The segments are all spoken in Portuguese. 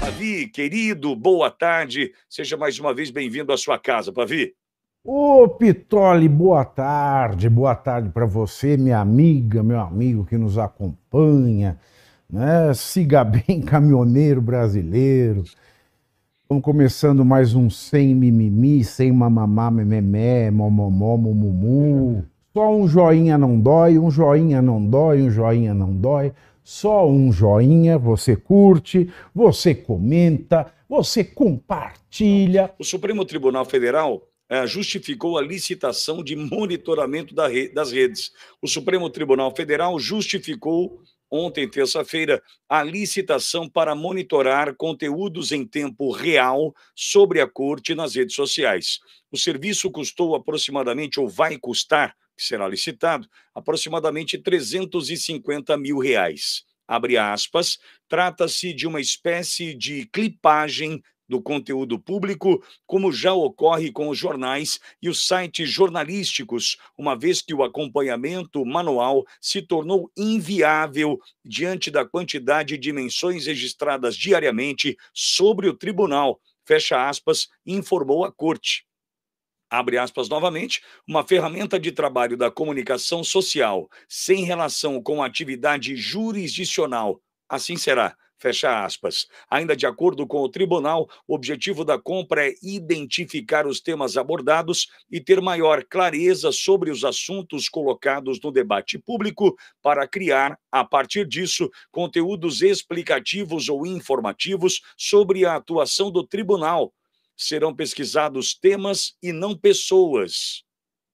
Pavi, querido, boa tarde. Seja mais uma vez bem-vindo à sua casa, Pavi. Ô, Pitoli, boa tarde. Boa tarde para você, minha amiga, meu amigo que nos acompanha. Né? Siga bem, caminhoneiro brasileiro. Estamos começando mais um sem mimimi, sem mamamá, mememé, momomó, mumumu. Só um joinha não dói, um joinha não dói, um joinha não dói. Só um joinha, você curte, você comenta, você compartilha. O Supremo Tribunal Federal eh, justificou a licitação de monitoramento das redes. O Supremo Tribunal Federal justificou ontem, terça-feira, a licitação para monitorar conteúdos em tempo real sobre a corte nas redes sociais. O serviço custou aproximadamente, ou vai custar, que será licitado, aproximadamente 350 mil reais. Abre aspas, trata-se de uma espécie de clipagem do conteúdo público, como já ocorre com os jornais e os sites jornalísticos, uma vez que o acompanhamento manual se tornou inviável diante da quantidade de dimensões registradas diariamente sobre o tribunal. Fecha aspas, informou a corte abre aspas novamente, uma ferramenta de trabalho da comunicação social sem relação com a atividade jurisdicional. Assim será. Fecha aspas. Ainda de acordo com o tribunal, o objetivo da compra é identificar os temas abordados e ter maior clareza sobre os assuntos colocados no debate público para criar, a partir disso, conteúdos explicativos ou informativos sobre a atuação do tribunal serão pesquisados temas e não pessoas,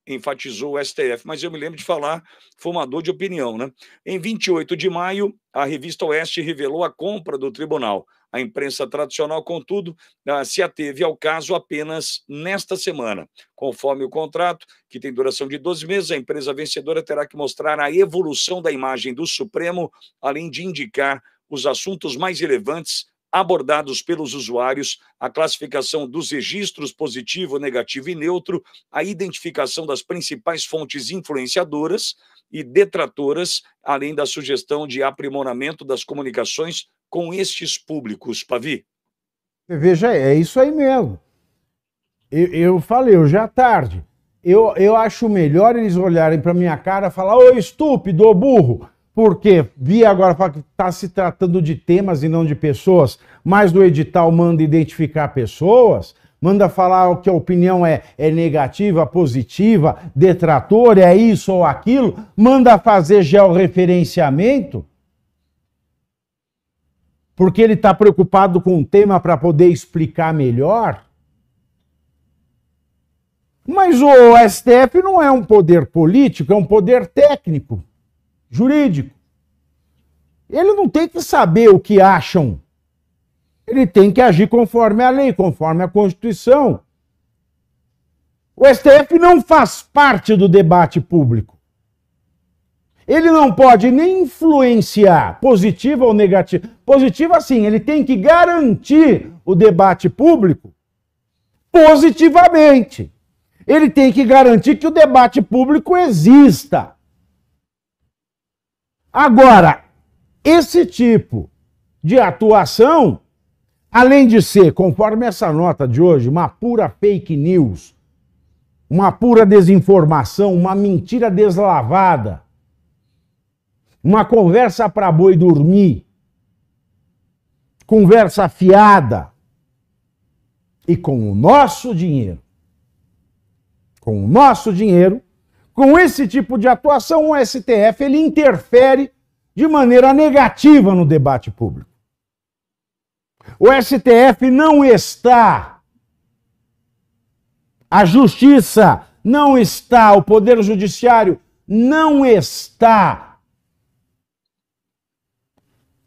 enfatizou o STF. Mas eu me lembro de falar formador de opinião, né? Em 28 de maio, a revista Oeste revelou a compra do tribunal. A imprensa tradicional, contudo, ah, se ateve ao caso apenas nesta semana. Conforme o contrato, que tem duração de 12 meses, a empresa vencedora terá que mostrar a evolução da imagem do Supremo, além de indicar os assuntos mais relevantes abordados pelos usuários, a classificação dos registros positivo, negativo e neutro, a identificação das principais fontes influenciadoras e detratoras, além da sugestão de aprimoramento das comunicações com estes públicos. Pavi? Veja, é isso aí mesmo. Eu, eu falei, hoje à tarde. Eu, eu acho melhor eles olharem para minha cara e falar, ô estúpido, ô burro, porque vi agora falar que está se tratando de temas e não de pessoas, mas no edital manda identificar pessoas, manda falar que a opinião é, é negativa, positiva, detrator, é isso ou aquilo, manda fazer georreferenciamento, porque ele está preocupado com o tema para poder explicar melhor. Mas o STF não é um poder político, é um poder técnico jurídico. Ele não tem que saber o que acham. Ele tem que agir conforme a lei, conforme a Constituição. O STF não faz parte do debate público. Ele não pode nem influenciar, positiva ou negativa. Positiva, sim, ele tem que garantir o debate público positivamente. Ele tem que garantir que o debate público exista. Agora, esse tipo de atuação, além de ser, conforme essa nota de hoje, uma pura fake news, uma pura desinformação, uma mentira deslavada, uma conversa para boi dormir, conversa fiada, e com o nosso dinheiro, com o nosso dinheiro, com esse tipo de atuação, o STF ele interfere de maneira negativa no debate público. O STF não está, a justiça não está, o poder judiciário não está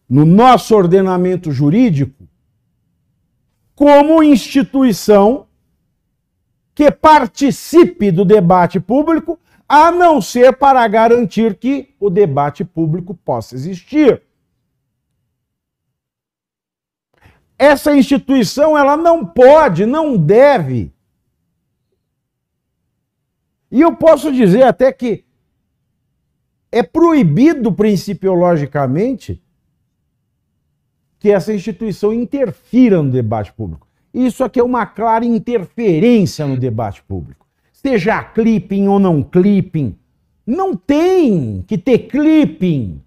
no nosso ordenamento jurídico como instituição que participe do debate público a não ser para garantir que o debate público possa existir. Essa instituição ela não pode, não deve. E eu posso dizer até que é proibido principiologicamente que essa instituição interfira no debate público. Isso aqui é uma clara interferência no debate público seja clipping ou não clipping. Não tem que ter clipping.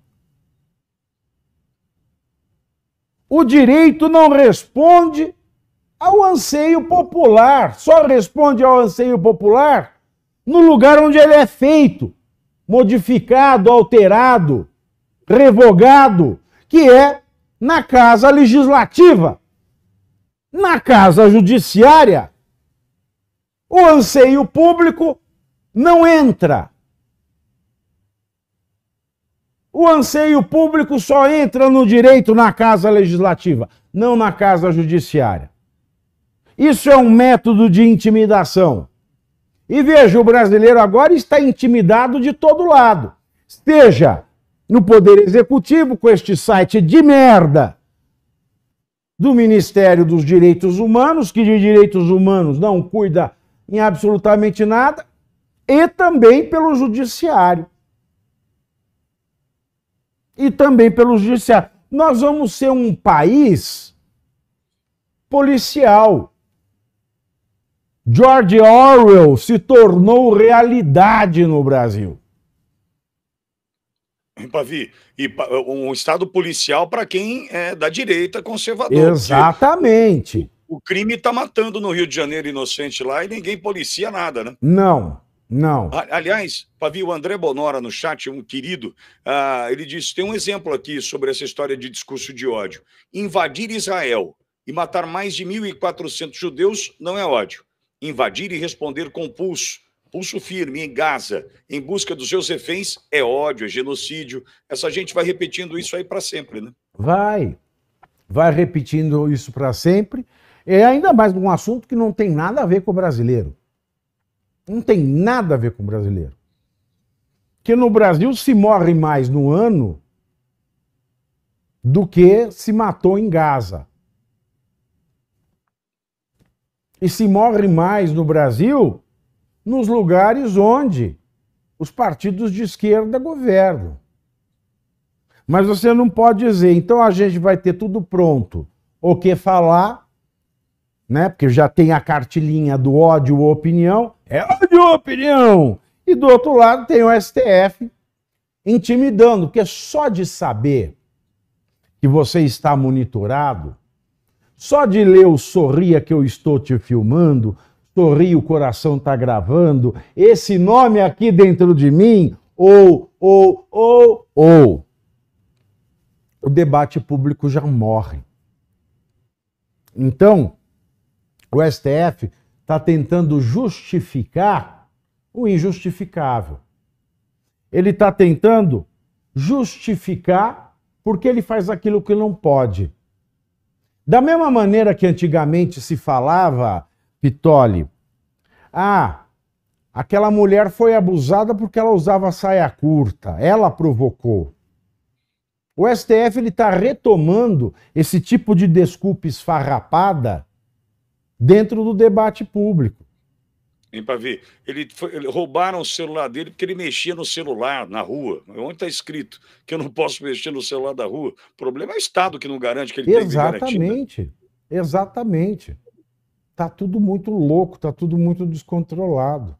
O direito não responde ao anseio popular, só responde ao anseio popular no lugar onde ele é feito, modificado, alterado, revogado, que é na casa legislativa, na casa judiciária o anseio público não entra. O anseio público só entra no direito na casa legislativa, não na casa judiciária. Isso é um método de intimidação. E veja, o brasileiro agora está intimidado de todo lado. Esteja no Poder Executivo com este site de merda do Ministério dos Direitos Humanos, que de direitos humanos não cuida em absolutamente nada, e também pelo judiciário. E também pelo judiciário. Nós vamos ser um país policial. George Orwell se tornou realidade no Brasil. Pavi, e um Estado policial para quem é da direita conservadora. Exatamente o crime está matando no Rio de Janeiro inocente lá e ninguém policia nada, né? Não, não. Aliás, ver o André Bonora no chat, um querido, uh, ele disse: tem um exemplo aqui sobre essa história de discurso de ódio. Invadir Israel e matar mais de 1.400 judeus não é ódio. Invadir e responder com pulso, pulso firme, em Gaza, em busca dos seus reféns, é ódio, é genocídio. Essa gente vai repetindo isso aí para sempre, né? Vai. Vai repetindo isso para sempre. É ainda mais num assunto que não tem nada a ver com o brasileiro. Não tem nada a ver com o brasileiro. Que no Brasil se morre mais no ano do que se matou em Gaza. E se morre mais no Brasil nos lugares onde os partidos de esquerda governam. Mas você não pode dizer, então a gente vai ter tudo pronto, o que falar né? Porque já tem a cartilinha do ódio ou opinião, é ódio ou opinião. E do outro lado tem o STF intimidando, porque só de saber que você está monitorado, só de ler o sorria que eu estou te filmando, sorria o coração está gravando, esse nome aqui dentro de mim, ou, ou, ou, ou. O debate público já morre. Então, o STF está tentando justificar o injustificável. Ele está tentando justificar porque ele faz aquilo que não pode. Da mesma maneira que antigamente se falava, Pitoli, ah, aquela mulher foi abusada porque ela usava saia curta, ela provocou. O STF está retomando esse tipo de desculpa esfarrapada dentro do debate público. Vem para Ele, foi, ele roubaram o celular dele porque ele mexia no celular na rua. Onde está escrito que eu não posso mexer no celular da rua? O problema é o Estado que não garante que ele né? Exatamente. Exatamente. Está tudo muito louco, está tudo muito descontrolado.